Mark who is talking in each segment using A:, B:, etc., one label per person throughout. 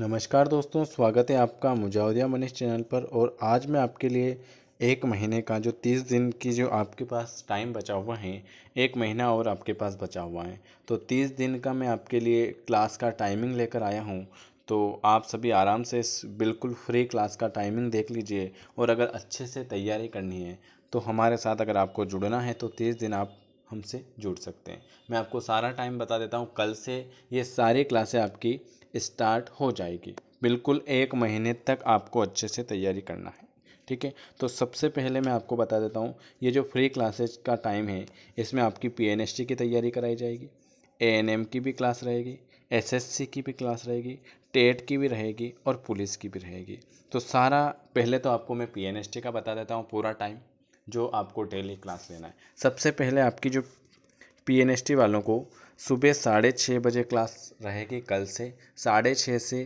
A: नमस्कार दोस्तों स्वागत है आपका मुजाउदिया मनीष चैनल पर और आज मैं आपके लिए एक महीने का जो तीस दिन की जो आपके पास टाइम बचा हुआ है एक महीना और आपके पास बचा हुआ है तो तीस दिन का मैं आपके लिए क्लास का टाइमिंग लेकर आया हूँ तो आप सभी आराम से इस बिल्कुल फ्री क्लास का टाइमिंग देख लीजिए और अगर अच्छे से तैयारी करनी है तो हमारे साथ अगर आपको जुड़ना है तो तीस दिन आप हमसे जुड़ सकते हैं मैं आपको सारा टाइम बता देता हूँ कल से ये सारी क्लासें आपकी स्टार्ट हो जाएगी बिल्कुल एक महीने तक आपको अच्छे से तैयारी करना है ठीक है तो सबसे पहले मैं आपको बता देता हूँ ये जो फ्री क्लासेज का टाइम है इसमें आपकी पी की तैयारी कराई जाएगी ए की भी क्लास रहेगी एसएससी की भी क्लास रहेगी टेट e की भी रहेगी और पुलिस की भी रहेगी तो सारा पहले तो आपको मैं पी का बता देता हूँ पूरा टाइम जो आपको डेली क्लास लेना है सबसे पहले आपकी जो पी वालों को सुबह साढ़े छः बजे क्लास रहेगी कल से साढ़े छः से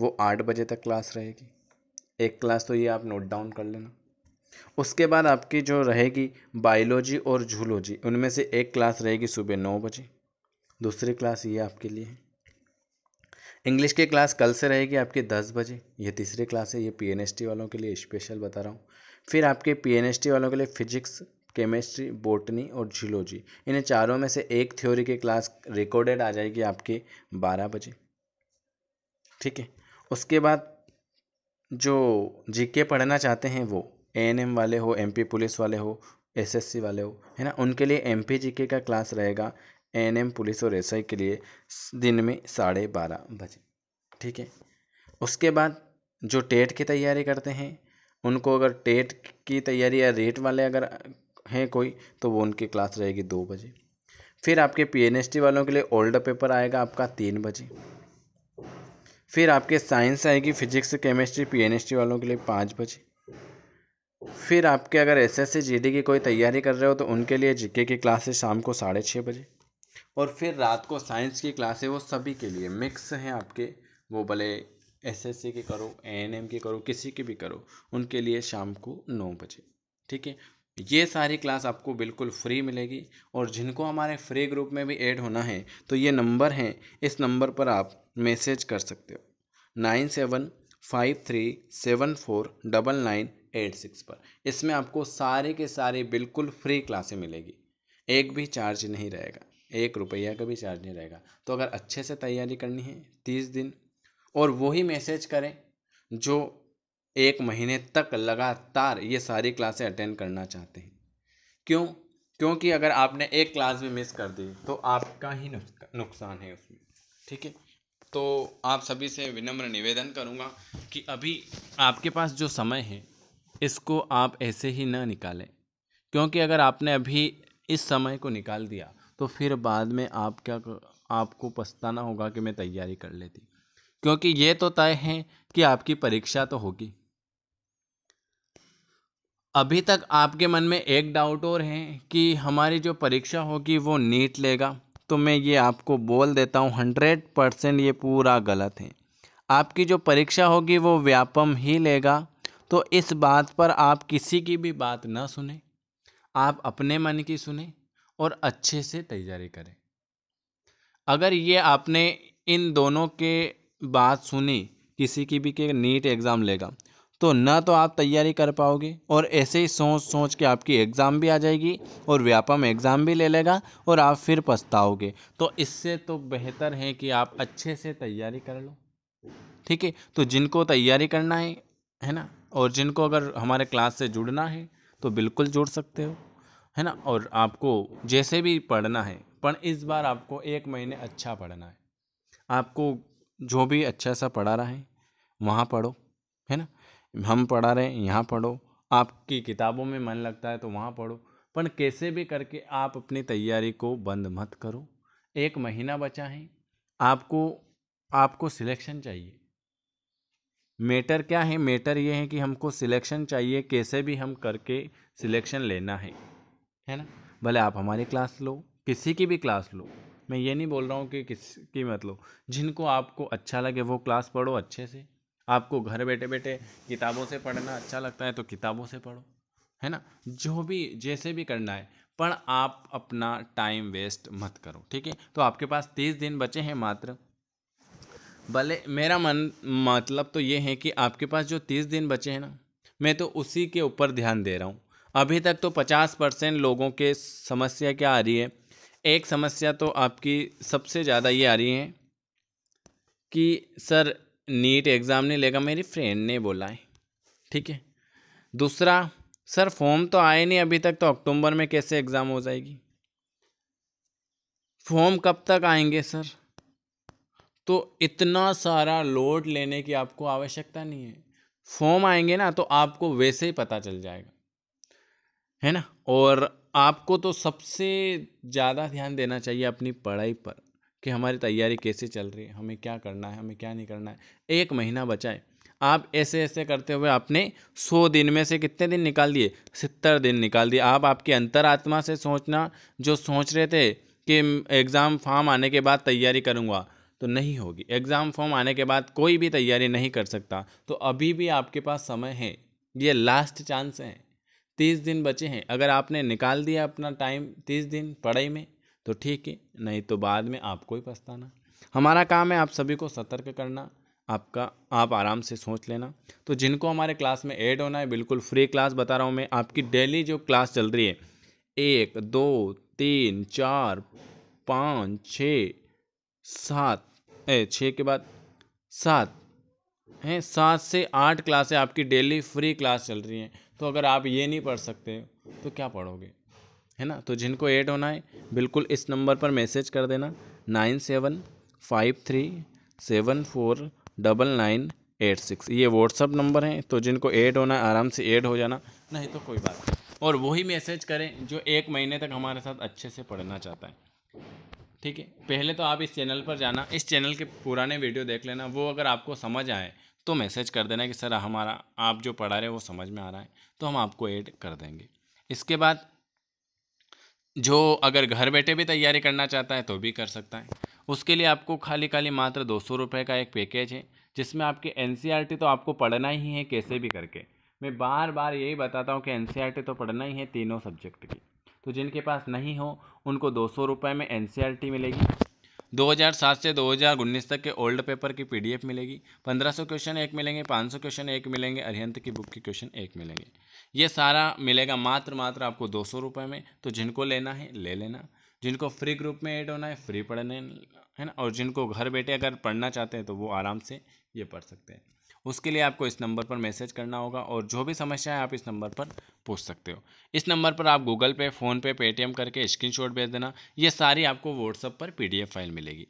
A: वो आठ बजे तक क्लास रहेगी एक क्लास तो ये आप नोट डाउन कर लेना उसके बाद आपकी जो रहेगी बायोलॉजी और जूलॉजी उनमें से एक क्लास रहेगी सुबह नौ बजे दूसरी क्लास ये आपके लिए है इंग्लिश की क्लास कल से रहेगी आपकी दस बजे ये तीसरी क्लास है ये पीएनएसटी वालों के लिए स्पेशल बता रहा हूँ फिर आपके पीएनएसटी वालों के लिए फिजिक्स केमिस्ट्री बोटनी और जियोलॉजी इन चारों में से एक थ्योरी की क्लास रिकॉर्डेड आ जाएगी आपके बारह बजे ठीक है उसके बाद जो जीके पढ़ना चाहते हैं वो एएनएम वाले हो एमपी पुलिस वाले हो एसएससी वाले हो है ना उनके लिए एमपी जीके का क्लास रहेगा एएनएम पुलिस और एसआई के लिए दिन में साढ़े बारह बजे ठीक है उसके बाद जो टेट की तैयारी करते हैं उनको अगर टेट की तैयारी या रेट वाले अगर हैं कोई तो वो उनकी क्लास रहेगी दो बजे फिर आपके पीएनएसटी वालों के लिए ओल्ड पेपर आएगा आपका तीन बजे फिर आपके साइंस आएगी फिजिक्स केमिस्ट्री पीएनएसटी वालों के लिए पाँच बजे फिर आपके अगर S S C G D की कोई तैयारी कर रहे हो तो उनके लिए जीके की क्लासेस शाम को साढ़े छः बजे और फिर रात को साइंस की क्लासे वो सभी के लिए मिक्स हैं आपके वो भले एस एस सी की करो ए एन एम की करो किसी की भी करो उनके लिए शाम को नौ बजे ठीक है ये सारी क्लास आपको बिल्कुल फ्री मिलेगी और जिनको हमारे फ्री ग्रुप में भी ऐड होना है तो ये नंबर हैं इस नंबर पर आप मैसेज कर सकते हो nine seven five three seven four double nine eight six पर इसमें आपको सारे के सारे बिल्कुल फ्री क्लासें मिलेगी एक भी चार्ज नहीं रहेगा एक रुपया का भी चार्ज नहीं रहेगा तो अगर अच्छे से तैयारी करनी है तीस दिन और वही मैसेज करें जो एक महीने तक लगातार ये सारी क्लासें अटेंड करना चाहते हैं क्यों क्योंकि अगर आपने एक क्लास भी मिस कर दी तो आपका ही नुकसान है उसमें ठीक है तो आप सभी से विनम्र निवेदन करूँगा कि अभी आपके पास जो समय है इसको आप ऐसे ही ना निकालें क्योंकि अगर आपने अभी इस समय को निकाल दिया तो फिर बाद में आप क्या आपको पछताना होगा कि मैं तैयारी कर लेती क्योंकि ये तो तय है कि आपकी परीक्षा तो होगी अभी तक आपके मन में एक डाउट और है कि हमारी जो परीक्षा होगी वो नीट लेगा तो मैं ये आपको बोल देता हूँ हंड्रेड परसेंट ये पूरा गलत है आपकी जो परीक्षा होगी वो व्यापम ही लेगा तो इस बात पर आप किसी की भी बात ना सुने आप अपने मन की सुने और अच्छे से तैयारी करें अगर ये आपने इन दोनों के बात सुनी किसी की भी के नीट एग्ज़ाम लेगा तो ना तो आप तैयारी कर पाओगे और ऐसे ही सोच सोच के आपकी एग्ज़ाम भी आ जाएगी और व्यापम एग्ज़ाम भी ले लेगा और आप फिर पछताओगे तो इससे तो बेहतर है कि आप अच्छे से तैयारी कर लो ठीक है तो जिनको तैयारी करना है है ना और जिनको अगर हमारे क्लास से जुड़ना है तो बिल्कुल जुड़ सकते हो है ना और आपको जैसे भी पढ़ना है पर इस बार आपको एक महीने अच्छा पढ़ना है आपको जो भी अच्छा सा पढ़ा रहा है वहाँ पढ़ो है ना हम पढ़ा रहे हैं यहाँ पढ़ो आपकी किताबों में मन लगता है तो वहाँ पढ़ो पर कैसे भी करके आप अपनी तैयारी को बंद मत करो एक महीना बचा है आपको आपको सिलेक्शन चाहिए मेटर क्या है मेटर ये है कि हमको सिलेक्शन चाहिए कैसे भी हम करके सिलेक्शन लेना है है ना भले आप हमारी क्लास लो किसी की भी क्लास लो मैं ये नहीं बोल रहा हूँ कि किस की मत लो जिनको आपको अच्छा लगे वो क्लास पढ़ो अच्छे से आपको घर बैठे बैठे किताबों से पढ़ना अच्छा लगता है तो किताबों से पढ़ो है ना जो भी जैसे भी करना है पर आप अपना टाइम वेस्ट मत करो ठीक है तो आपके पास तीस दिन बचे हैं मात्र भले मेरा मन मतलब तो ये है कि आपके पास जो तीस दिन बचे हैं ना मैं तो उसी के ऊपर ध्यान दे रहा हूँ अभी तक तो पचास परसेंट लोगों के समस्या क्या आ रही है एक समस्या तो आपकी सबसे ज़्यादा ये आ रही है कि सर नीट एग्ज़ाम नहीं लेगा मेरी फ्रेंड ने बोला है ठीक है दूसरा सर फॉर्म तो आए नहीं अभी तक तो अक्टूबर में कैसे एग्ज़ाम हो जाएगी फॉर्म कब तक आएंगे सर तो इतना सारा लोड लेने की आपको आवश्यकता नहीं है फॉर्म आएंगे ना तो आपको वैसे ही पता चल जाएगा है ना और आपको तो सबसे ज़्यादा ध्यान देना चाहिए अपनी पढ़ाई पर कि हमारी तैयारी कैसे चल रही है हमें क्या करना है हमें क्या नहीं करना है एक महीना बचाए आप ऐसे ऐसे करते हुए आपने सौ दिन में से कितने दिन निकाल दिए सत्तर दिन निकाल दिए आप आपकी अंतरात्मा से सोचना जो सोच रहे थे कि एग्ज़ाम फॉर्म आने के बाद तैयारी करूँगा तो नहीं होगी एग्ज़ाम फॉर्म आने के बाद कोई भी तैयारी नहीं कर सकता तो अभी भी आपके पास समय है ये लास्ट चांस है तीस दिन बचे हैं अगर आपने निकाल दिया अपना टाइम तीस दिन पढ़ाई में तो ठीक है नहीं तो बाद में आपको ही पछताना हमारा काम है आप सभी को सतर्क करना आपका आप आराम से सोच लेना तो जिनको हमारे क्लास में ऐड होना है बिल्कुल फ्री क्लास बता रहा हूँ मैं आपकी डेली जो क्लास चल रही है एक दो तीन चार पाँच छ सात छः के बाद सात हैं सात से आठ क्लासें आपकी डेली फ्री क्लास चल रही हैं तो अगर आप ये नहीं पढ़ सकते तो क्या पढ़ोगे है ना तो जिनको ऐड होना है बिल्कुल इस नंबर पर मैसेज कर देना nine seven five three seven four double nine eight six ये व्हाट्सअप नंबर है तो जिनको ऐड होना है आराम से ऐड हो जाना नहीं तो कोई बात नहीं और वही मैसेज करें जो एक महीने तक हमारे साथ अच्छे से पढ़ना चाहता है ठीक है पहले तो आप इस चैनल पर जाना इस चैनल के पुराने वीडियो देख लेना वो अगर आपको समझ आए तो मैसेज कर देना कि सर हमारा आप जो पढ़ा रहे हो वो समझ में आ रहा है तो हम आपको ऐड कर देंगे इसके बाद जो अगर घर बैठे भी तैयारी करना चाहता है तो भी कर सकता है उसके लिए आपको खाली खाली मात्र दो सौ रुपये का एक पैकेज है जिसमें आपके एन e तो आपको पढ़ना ही है कैसे भी करके मैं बार बार यही बताता हूँ कि एन e तो पढ़ना ही है तीनों सब्जेक्ट की तो जिनके पास नहीं हो उनको दो सौ रुपये में एन e मिलेगी 2007 से 2019 तक के ओल्ड पेपर की पीडीएफ मिलेगी 1500 क्वेश्चन एक मिलेंगे 500 क्वेश्चन एक मिलेंगे अरिहंत की बुक के क्वेश्चन एक मिलेंगे ये सारा मिलेगा मात्र मात्र आपको दो सौ में तो जिनको लेना है ले लेना जिनको फ्री ग्रुप में ऐड होना है फ्री पढ़ने है ना और जिनको घर बैठे अगर पढ़ना चाहते हैं तो वो आराम से ये पढ़ सकते हैं उसके लिए आपको इस नंबर पर मैसेज करना होगा और जो भी समस्या है आप इस नंबर पर पूछ सकते हो इस नंबर पर आप गूगल पे फ़ोनपे पेटीएम करके स्क्रीनशॉट भेज देना ये सारी आपको व्हाट्सअप पर पीडीएफ फाइल मिलेगी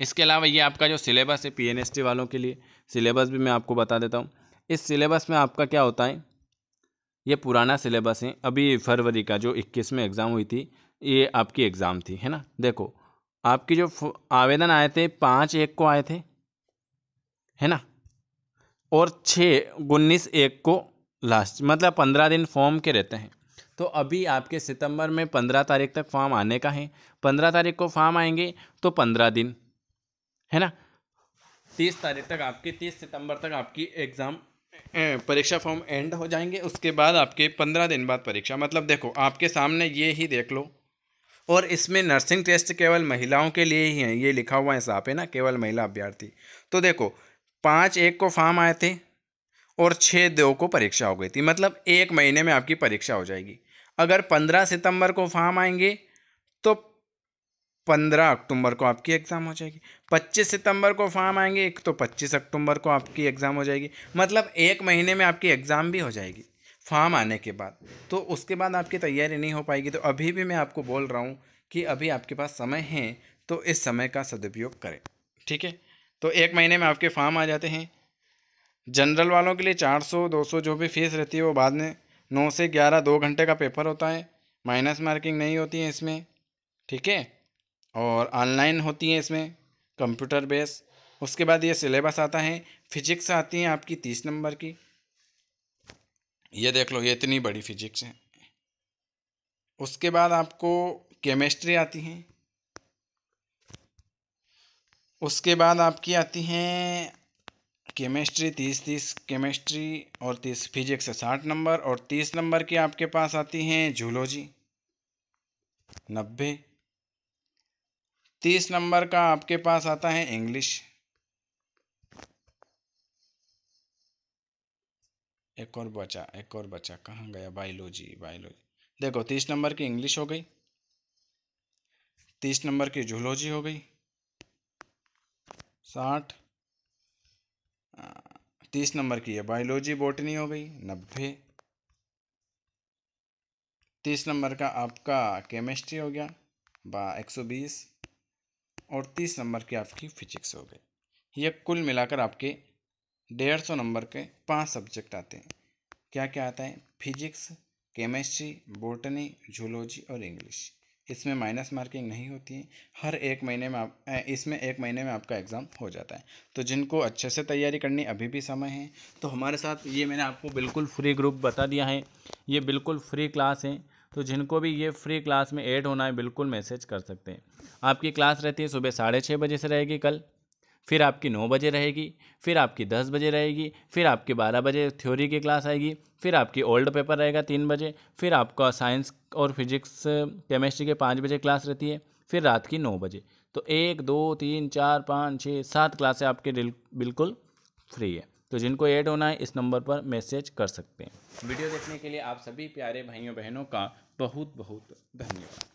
A: इसके अलावा ये आपका जो सिलेबस है पीएनएसटी वालों के लिए सिलेबस भी मैं आपको बता देता हूँ इस सिलेबस में आपका क्या होता है ये पुराना सिलेबस है अभी फरवरी का जो इक्कीस में एग्ज़ाम हुई थी ये आपकी एग्ज़ाम थी है ना देखो आपकी जो आवेदन आए थे पाँच एक को आए थे है ना और छः उन्नीस एक को लास्ट मतलब पंद्रह दिन फॉर्म के रहते हैं तो अभी आपके सितंबर में पंद्रह तारीख तक फॉर्म आने का है पंद्रह तारीख को फॉर्म आएंगे तो पंद्रह दिन है ना तीस तारीख तक आपकी तीस सितंबर तक आपकी एग्ज़ाम परीक्षा फॉर्म एंड हो जाएंगे उसके बाद आपके पंद्रह दिन बाद परीक्षा मतलब देखो आपके सामने ये ही देख लो और इसमें नर्सिंग टेस्ट केवल महिलाओं के लिए ही हैं ये लिखा हुआ है साफ है ना केवल महिला अभ्यर्थी तो देखो पाँच एक को फार्म आए थे और छः दो को परीक्षा हो गई थी मतलब एक महीने में आपकी परीक्षा हो जाएगी अगर पंद्रह सितंबर को फार्म आएंगे तो पंद्रह अक्टूबर को आपकी एग्ज़ाम हो जाएगी पच्चीस सितंबर को फार्म आएंगे एक तो पच्चीस अक्टूबर को आपकी एग्ज़ाम हो जाएगी मतलब एक महीने में आपकी एग्ज़ाम भी हो जाएगी फार्म आने के बाद तो उसके बाद आपकी तैयारी नहीं हो पाएगी तो अभी भी मैं आपको बोल रहा हूँ कि अभी आपके पास समय है तो इस समय का सदुपयोग करें ठीक है तो एक महीने में आपके फार्म आ जाते हैं जनरल वालों के लिए चार सौ दो सौ जो भी फीस रहती है वो बाद में नौ से ग्यारह दो घंटे का पेपर होता है माइनस मार्किंग नहीं होती है इसमें ठीक है और ऑनलाइन होती है इसमें कंप्यूटर बेस उसके बाद ये सिलेबस आता है फिजिक्स आती है आपकी तीस नंबर की ये देख लो ये इतनी बड़ी फिजिक्स है उसके बाद आपको केमिस्ट्री आती है उसके बाद आपकी आती हैं केमिस्ट्री तीस तीस केमिस्ट्री और तीस फिजिक्स साठ नंबर और तीस नंबर की आपके पास आती हैं जूलॉजी नब्बे तीस नंबर का आपके पास आता है इंग्लिश एक और बचा एक और बचा कहाँ गया बायोलॉजी बायोलॉजी देखो तीस नंबर की इंग्लिश हो गई तीस नंबर की जूलॉजी हो गई साठ तीस नंबर की है बायोलॉजी बोटनी हो गई नब्बे तीस नंबर का आपका केमिस्ट्री हो गया बा एक सौ बीस और तीस नंबर की आपकी फिजिक्स हो गई ये कुल मिलाकर आपके डेढ़ सौ नंबर के पांच सब्जेक्ट आते हैं क्या क्या आता है फिजिक्स केमिस्ट्री बोटनी जूलॉजी और इंग्लिश इसमें माइनस मार्किंग नहीं होती है हर एक महीने में आप इसमें एक महीने में आपका एग्ज़ाम हो जाता है तो जिनको अच्छे से तैयारी करनी अभी भी समय है तो हमारे साथ ये मैंने आपको बिल्कुल फ्री ग्रुप बता दिया है ये बिल्कुल फ्री क्लास है तो जिनको भी ये फ्री क्लास में ऐड होना है बिल्कुल मैसेज कर सकते हैं आपकी क्लास रहती है सुबह साढ़े छः बजे से रहेगी कल फिर आपकी नौ बजे रहेगी फिर आपकी दस बजे रहेगी फिर आपकी बारह बजे थ्योरी की क्लास आएगी फिर आपकी ओल्ड पेपर रहेगा तीन बजे फिर आपका साइंस और फिजिक्स केमिस्ट्री के पाँच बजे क्लास रहती है फिर रात की नौ बजे तो एक दो तीन चार पाँच छः सात क्लासें आपके बिल्कुल फ्री है तो जिनको ऐड होना है इस नंबर पर मैसेज कर सकते हैं वीडियो देखने के लिए आप सभी प्यारे भाइयों बहनों का बहुत बहुत धन्यवाद